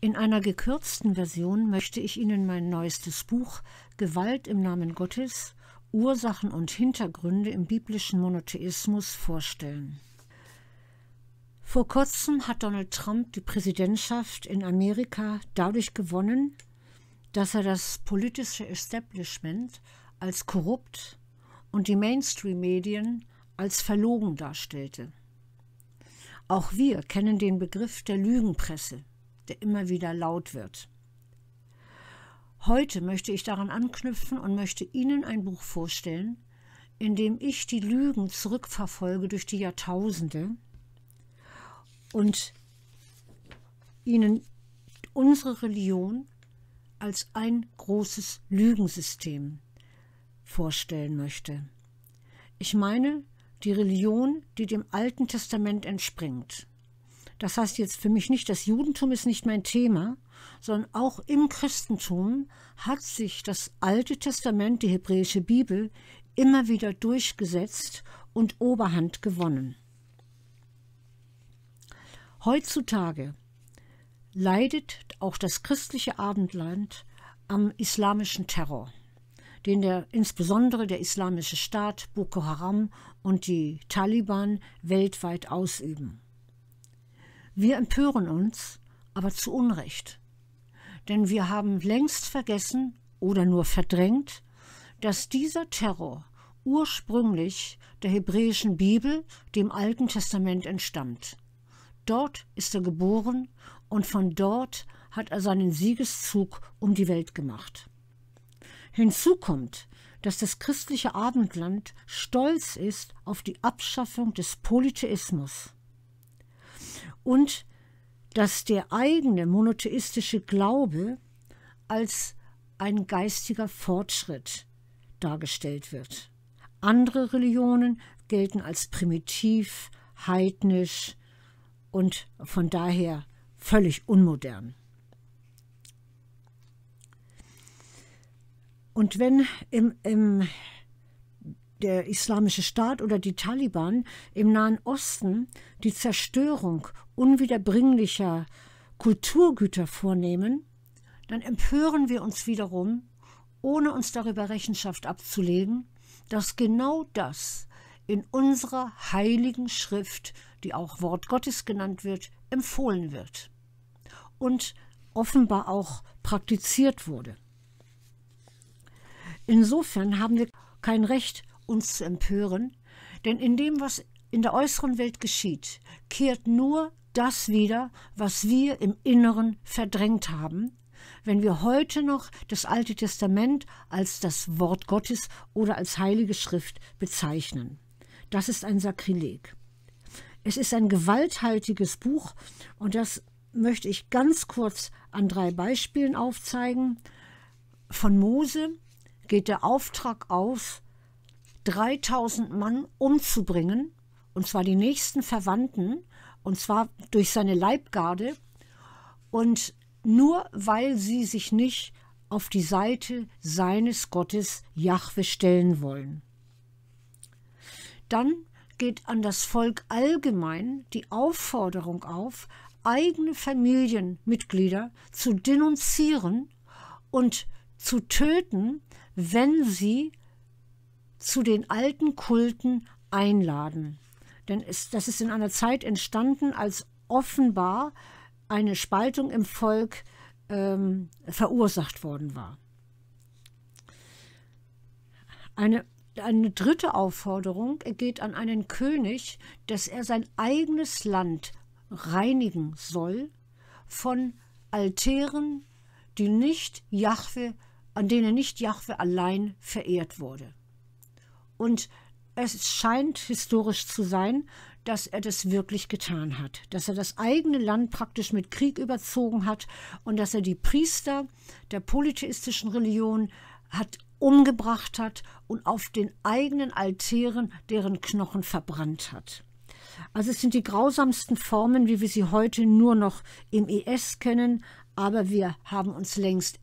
In einer gekürzten Version möchte ich Ihnen mein neuestes Buch Gewalt im Namen Gottes Ursachen und Hintergründe im biblischen Monotheismus vorstellen. Vor kurzem hat Donald Trump die Präsidentschaft in Amerika dadurch gewonnen, dass er das politische Establishment als korrupt und die Mainstream-Medien als verlogen darstellte. Auch wir kennen den Begriff der Lügenpresse der immer wieder laut wird. Heute möchte ich daran anknüpfen und möchte Ihnen ein Buch vorstellen, in dem ich die Lügen zurückverfolge durch die Jahrtausende und Ihnen unsere Religion als ein großes Lügensystem vorstellen möchte. Ich meine die Religion, die dem Alten Testament entspringt. Das heißt jetzt für mich nicht, das Judentum ist nicht mein Thema, sondern auch im Christentum hat sich das Alte Testament, die hebräische Bibel, immer wieder durchgesetzt und Oberhand gewonnen. Heutzutage leidet auch das christliche Abendland am islamischen Terror, den der insbesondere der islamische Staat Boko Haram und die Taliban weltweit ausüben. Wir empören uns, aber zu Unrecht. Denn wir haben längst vergessen oder nur verdrängt, dass dieser Terror ursprünglich der hebräischen Bibel, dem Alten Testament, entstammt. Dort ist er geboren und von dort hat er seinen Siegeszug um die Welt gemacht. Hinzu kommt, dass das christliche Abendland stolz ist auf die Abschaffung des Polytheismus und dass der eigene monotheistische Glaube als ein geistiger Fortschritt dargestellt wird. Andere Religionen gelten als primitiv, heidnisch und von daher völlig unmodern. Und wenn im, im, der islamische Staat oder die Taliban im Nahen Osten die Zerstörung unwiederbringlicher Kulturgüter vornehmen, dann empören wir uns wiederum, ohne uns darüber Rechenschaft abzulegen, dass genau das in unserer heiligen Schrift, die auch Wort Gottes genannt wird, empfohlen wird und offenbar auch praktiziert wurde. Insofern haben wir kein Recht, uns zu empören, denn in dem, was in der äußeren Welt geschieht, kehrt nur das wieder, was wir im Inneren verdrängt haben, wenn wir heute noch das Alte Testament als das Wort Gottes oder als Heilige Schrift bezeichnen. Das ist ein Sakrileg. Es ist ein gewalthaltiges Buch und das möchte ich ganz kurz an drei Beispielen aufzeigen. Von Mose geht der Auftrag aus, 3000 Mann umzubringen, und zwar die nächsten Verwandten, und zwar durch seine Leibgarde und nur weil sie sich nicht auf die Seite seines Gottes Jahwe stellen wollen. Dann geht an das Volk allgemein die Aufforderung auf, eigene Familienmitglieder zu denunzieren und zu töten, wenn sie zu den alten Kulten einladen. Denn es, das ist in einer Zeit entstanden, als offenbar eine Spaltung im Volk ähm, verursacht worden war. Eine, eine dritte Aufforderung geht an einen König, dass er sein eigenes Land reinigen soll von Altären, die nicht Jahwe, an denen nicht Jahwe allein verehrt wurde. Und es scheint historisch zu sein, dass er das wirklich getan hat, dass er das eigene Land praktisch mit Krieg überzogen hat und dass er die Priester der polytheistischen Religion hat umgebracht hat und auf den eigenen Altären deren Knochen verbrannt hat. Also es sind die grausamsten Formen, wie wir sie heute nur noch im IS e kennen, aber wir haben uns längst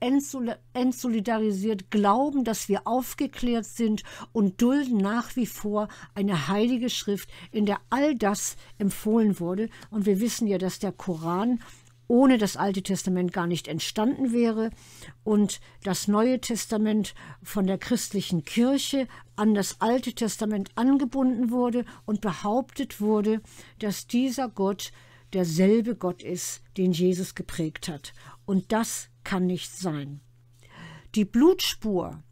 entsolidarisiert, glauben, dass wir aufgeklärt sind und dulden nach wie vor eine heilige Schrift, in der all das empfohlen wurde. Und wir wissen ja, dass der Koran ohne das Alte Testament gar nicht entstanden wäre und das Neue Testament von der christlichen Kirche an das Alte Testament angebunden wurde und behauptet wurde, dass dieser Gott derselbe Gott ist, den Jesus geprägt hat. Und das kann nicht sein. Die Blutspur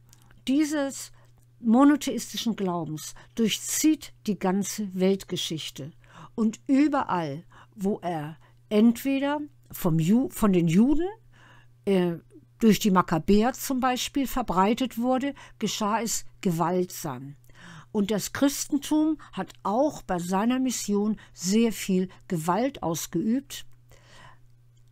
dieses monotheistischen Glaubens durchzieht die ganze Weltgeschichte. Und überall, wo er entweder vom Ju von den Juden äh, durch die Makkabäer zum Beispiel verbreitet wurde, geschah es gewaltsam. Und das Christentum hat auch bei seiner Mission sehr viel Gewalt ausgeübt.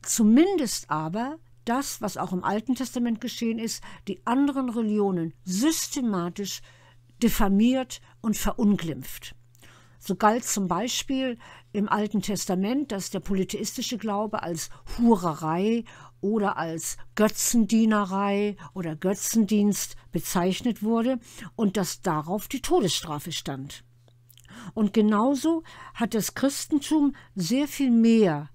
Zumindest aber das, was auch im Alten Testament geschehen ist, die anderen Religionen systematisch diffamiert und verunglimpft. So galt zum Beispiel im Alten Testament, dass der polytheistische Glaube als Hurerei oder als Götzendienerei oder Götzendienst bezeichnet wurde und dass darauf die Todesstrafe stand. Und genauso hat das Christentum sehr viel mehr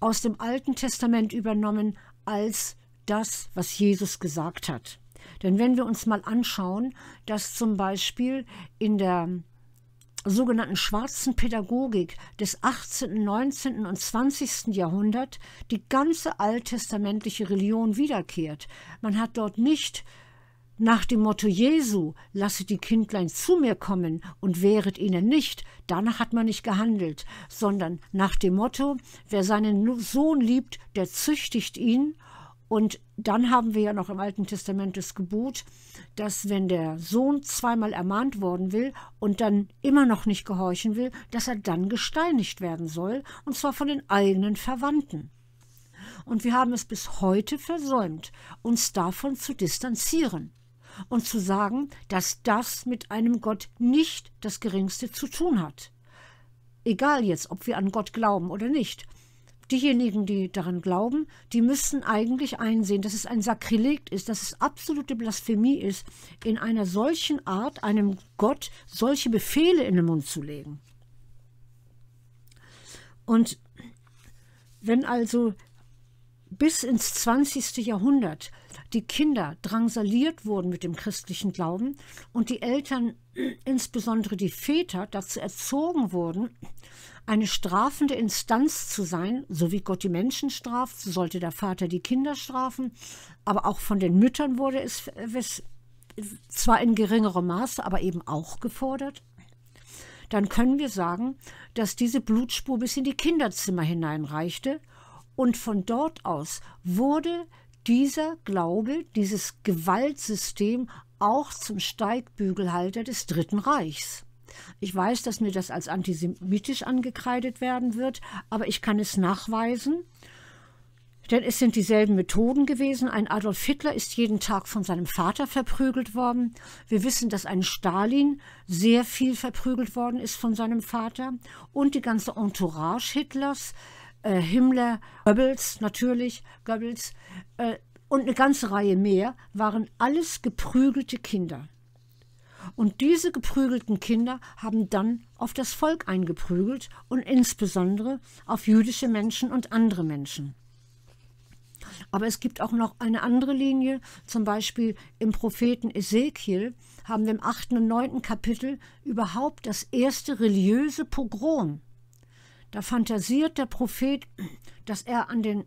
aus dem Alten Testament übernommen als das, was Jesus gesagt hat. Denn wenn wir uns mal anschauen, dass zum Beispiel in der sogenannten schwarzen Pädagogik des 18., 19. und 20. Jahrhunderts die ganze alttestamentliche Religion wiederkehrt. Man hat dort nicht nach dem Motto Jesu, lasse die Kindlein zu mir kommen und wehret ihnen nicht, danach hat man nicht gehandelt, sondern nach dem Motto, wer seinen Sohn liebt, der züchtigt ihn und dann haben wir ja noch im Alten Testament das Gebot, dass wenn der Sohn zweimal ermahnt worden will und dann immer noch nicht gehorchen will, dass er dann gesteinigt werden soll, und zwar von den eigenen Verwandten. Und wir haben es bis heute versäumt, uns davon zu distanzieren und zu sagen, dass das mit einem Gott nicht das geringste zu tun hat. Egal jetzt, ob wir an Gott glauben oder nicht diejenigen, die daran glauben, die müssen eigentlich einsehen, dass es ein Sakrileg ist, dass es absolute Blasphemie ist, in einer solchen Art einem Gott solche Befehle in den Mund zu legen. Und wenn also bis ins 20. Jahrhundert die Kinder drangsaliert wurden mit dem christlichen Glauben und die Eltern, insbesondere die Väter, dazu erzogen wurden, eine strafende Instanz zu sein, so wie Gott die Menschen straft, sollte der Vater die Kinder strafen, aber auch von den Müttern wurde es, äh, es zwar in geringerem Maße, aber eben auch gefordert, dann können wir sagen, dass diese Blutspur bis in die Kinderzimmer hineinreichte und von dort aus wurde dieser Glaube, dieses Gewaltsystem auch zum Steigbügelhalter des Dritten Reichs. Ich weiß, dass mir das als antisemitisch angekreidet werden wird, aber ich kann es nachweisen. Denn es sind dieselben Methoden gewesen. Ein Adolf Hitler ist jeden Tag von seinem Vater verprügelt worden. Wir wissen, dass ein Stalin sehr viel verprügelt worden ist von seinem Vater. Und die ganze Entourage Hitlers, äh, Himmler, Goebbels natürlich, Goebbels äh, und eine ganze Reihe mehr, waren alles geprügelte Kinder. Und diese geprügelten Kinder haben dann auf das Volk eingeprügelt und insbesondere auf jüdische Menschen und andere Menschen. Aber es gibt auch noch eine andere Linie, zum Beispiel im Propheten Ezekiel haben wir im achten und neunten Kapitel überhaupt das erste religiöse Pogrom. Da fantasiert der Prophet, dass er an den,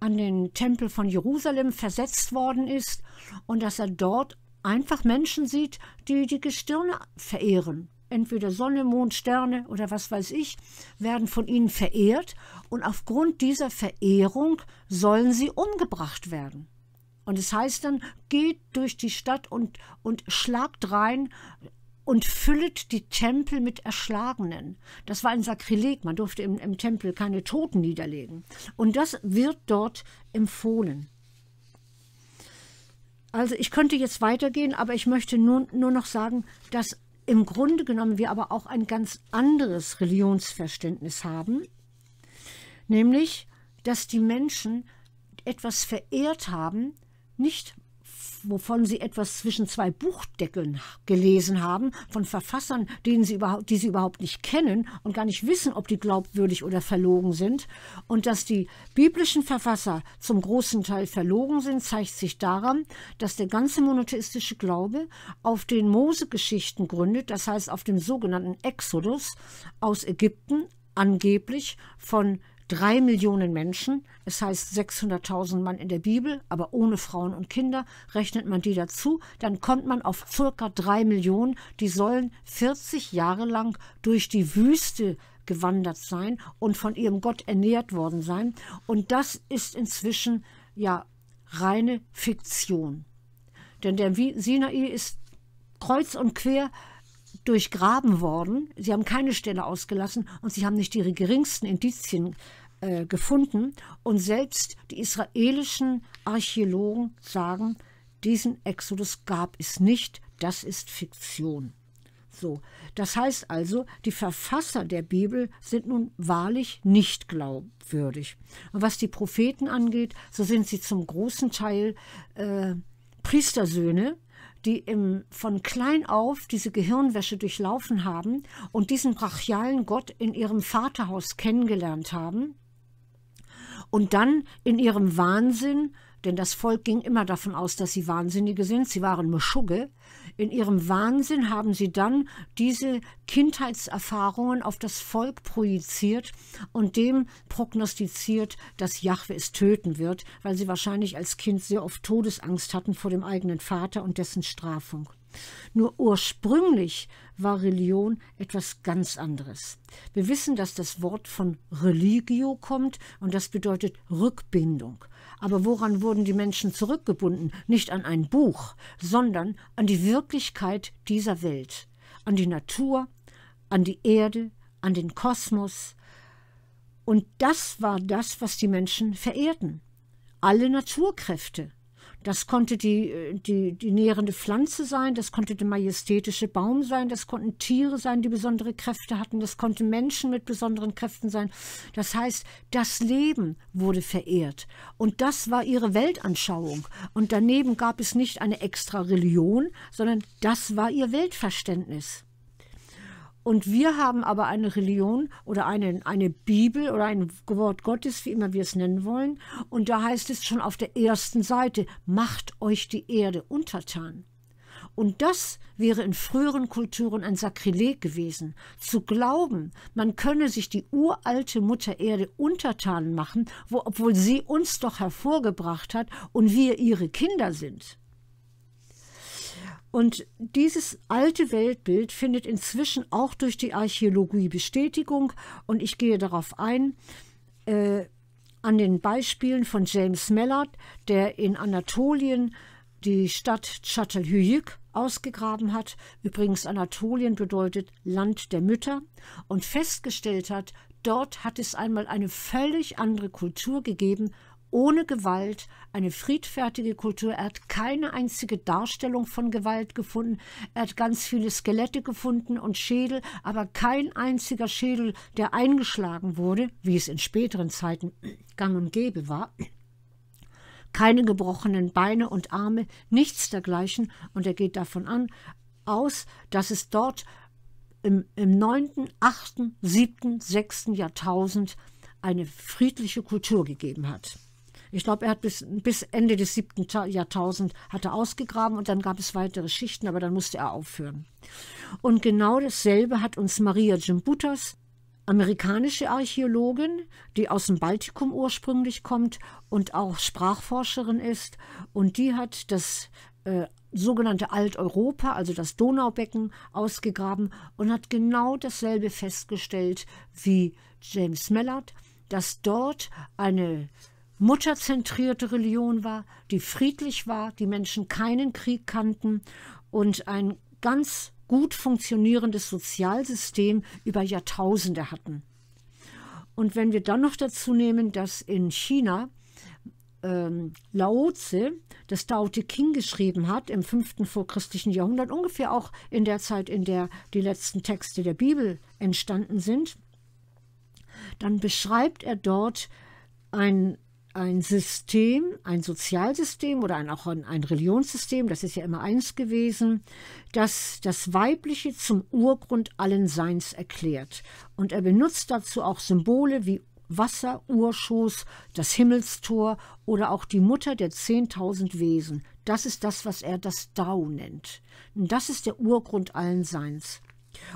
an den Tempel von Jerusalem versetzt worden ist und dass er dort einfach Menschen sieht, die die Gestirne verehren. Entweder Sonne, Mond, Sterne oder was weiß ich, werden von ihnen verehrt und aufgrund dieser Verehrung sollen sie umgebracht werden. Und es heißt dann, geht durch die Stadt und, und schlagt rein und füllet die Tempel mit Erschlagenen. Das war ein Sakrileg, man durfte im, im Tempel keine Toten niederlegen. Und das wird dort empfohlen. Also ich könnte jetzt weitergehen, aber ich möchte nun nur noch sagen, dass im Grunde genommen wir aber auch ein ganz anderes Religionsverständnis haben, nämlich, dass die Menschen etwas verehrt haben, nicht wovon sie etwas zwischen zwei Buchdeckeln gelesen haben, von Verfassern, denen sie überhaupt, die sie überhaupt nicht kennen und gar nicht wissen, ob die glaubwürdig oder verlogen sind. Und dass die biblischen Verfasser zum großen Teil verlogen sind, zeigt sich daran, dass der ganze monotheistische Glaube auf den Mose-Geschichten gründet, das heißt auf dem sogenannten Exodus aus Ägypten, angeblich von drei Millionen Menschen, es heißt 600.000 Mann in der Bibel, aber ohne Frauen und Kinder, rechnet man die dazu, dann kommt man auf circa drei Millionen, die sollen 40 Jahre lang durch die Wüste gewandert sein und von ihrem Gott ernährt worden sein. Und das ist inzwischen ja reine Fiktion. Denn der Sinai ist kreuz und quer durchgraben worden. Sie haben keine Stelle ausgelassen und sie haben nicht ihre geringsten Indizien äh, gefunden. Und selbst die israelischen Archäologen sagen, diesen Exodus gab es nicht, das ist Fiktion. So, das heißt also, die Verfasser der Bibel sind nun wahrlich nicht glaubwürdig. Und was die Propheten angeht, so sind sie zum großen Teil äh, Priestersöhne, die im, von klein auf diese Gehirnwäsche durchlaufen haben und diesen brachialen Gott in ihrem Vaterhaus kennengelernt haben und dann in ihrem Wahnsinn, denn das Volk ging immer davon aus, dass sie Wahnsinnige sind, sie waren Meschugge, in ihrem Wahnsinn haben sie dann diese Kindheitserfahrungen auf das Volk projiziert und dem prognostiziert, dass Jahwe es töten wird, weil sie wahrscheinlich als Kind sehr oft Todesangst hatten vor dem eigenen Vater und dessen Strafung. Nur ursprünglich war Religion etwas ganz anderes. Wir wissen, dass das Wort von Religio kommt und das bedeutet Rückbindung. Aber woran wurden die Menschen zurückgebunden? Nicht an ein Buch, sondern an die Wirklichkeit dieser Welt, an die Natur, an die Erde, an den Kosmos. Und das war das, was die Menschen verehrten. Alle Naturkräfte, das konnte die, äh, die, die nährende Pflanze sein, das konnte der majestätische Baum sein, das konnten Tiere sein, die besondere Kräfte hatten, das konnten Menschen mit besonderen Kräften sein. Das heißt, das Leben wurde verehrt. Und das war ihre Weltanschauung. Und daneben gab es nicht eine extra Religion, sondern das war ihr Weltverständnis. Und wir haben aber eine Religion oder eine, eine Bibel oder ein Wort Gottes, wie immer wir es nennen wollen. Und da heißt es schon auf der ersten Seite, macht euch die Erde untertan. Und das wäre in früheren Kulturen ein Sakrileg gewesen, zu glauben, man könne sich die uralte Mutter Erde untertan machen, wo, obwohl sie uns doch hervorgebracht hat und wir ihre Kinder sind. Und dieses alte Weltbild findet inzwischen auch durch die Archäologie Bestätigung. Und ich gehe darauf ein, äh, an den Beispielen von James Mellard, der in Anatolien die Stadt Çatalhöyük ausgegraben hat. Übrigens Anatolien bedeutet Land der Mütter und festgestellt hat, dort hat es einmal eine völlig andere Kultur gegeben ohne Gewalt, eine friedfertige Kultur. Er hat keine einzige Darstellung von Gewalt gefunden. Er hat ganz viele Skelette gefunden und Schädel, aber kein einziger Schädel, der eingeschlagen wurde, wie es in späteren Zeiten gang und gäbe war keine gebrochenen Beine und Arme, nichts dergleichen, und er geht davon an, aus, dass es dort im, im 9., 8., 7., 6. Jahrtausend eine friedliche Kultur gegeben hat. Ich glaube, er hat bis, bis Ende des siebten Jahrtausends hat er ausgegraben und dann gab es weitere Schichten, aber dann musste er aufhören. Und genau dasselbe hat uns Maria Jimbutas amerikanische Archäologin, die aus dem Baltikum ursprünglich kommt und auch Sprachforscherin ist. Und die hat das äh, sogenannte Alteuropa, also das Donaubecken, ausgegraben und hat genau dasselbe festgestellt wie James Mellard, dass dort eine mutterzentrierte Religion war, die friedlich war, die Menschen keinen Krieg kannten und ein ganz gut funktionierendes Sozialsystem über Jahrtausende hatten. Und wenn wir dann noch dazu nehmen, dass in China ähm, Laozi das Tao Te Ching geschrieben hat im 5. vorchristlichen Jahrhundert, ungefähr auch in der Zeit, in der die letzten Texte der Bibel entstanden sind, dann beschreibt er dort ein ein System, ein Sozialsystem oder ein, auch ein, ein Religionssystem, das ist ja immer eins gewesen, das das Weibliche zum Urgrund allen Seins erklärt. Und er benutzt dazu auch Symbole wie Wasser, Urschoß, das Himmelstor oder auch die Mutter der 10.000 Wesen. Das ist das, was er das Dao nennt. Und das ist der Urgrund allen Seins.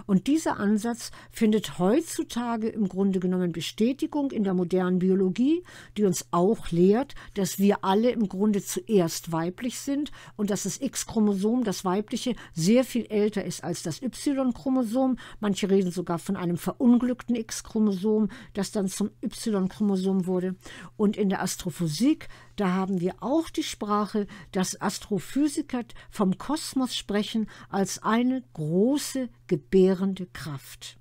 Und dieser Ansatz findet heutzutage im Grunde genommen Bestätigung in der modernen Biologie, die uns auch lehrt, dass wir alle im Grunde zuerst weiblich sind und dass das X-Chromosom, das weibliche, sehr viel älter ist als das Y-Chromosom. Manche reden sogar von einem verunglückten X-Chromosom, das dann zum Y-Chromosom wurde. Und in der Astrophysik da haben wir auch die Sprache, dass Astrophysiker vom Kosmos sprechen als eine große gebärende Kraft.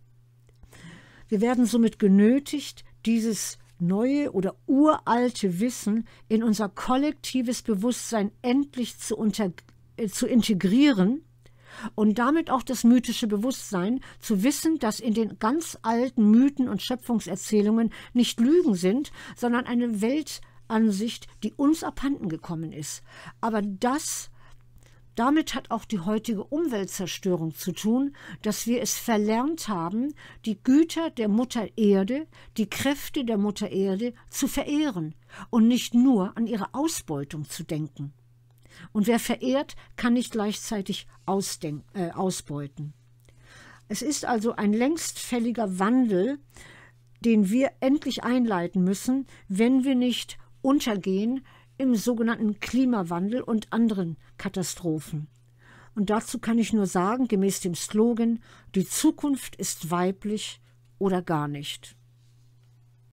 Wir werden somit genötigt, dieses neue oder uralte Wissen in unser kollektives Bewusstsein endlich zu, äh, zu, integrieren und damit auch das mythische Bewusstsein zu wissen, dass in den ganz alten Mythen und Schöpfungserzählungen nicht Lügen sind, sondern eine Welt Ansicht, die uns abhanden gekommen ist. Aber das damit hat auch die heutige Umweltzerstörung zu tun, dass wir es verlernt haben, die Güter der Mutter Erde, die Kräfte der Mutter Erde zu verehren und nicht nur an ihre Ausbeutung zu denken. Und wer verehrt, kann nicht gleichzeitig äh, ausbeuten. Es ist also ein längst fälliger Wandel, den wir endlich einleiten müssen, wenn wir nicht untergehen im sogenannten Klimawandel und anderen Katastrophen. Und dazu kann ich nur sagen, gemäß dem Slogan, die Zukunft ist weiblich oder gar nicht.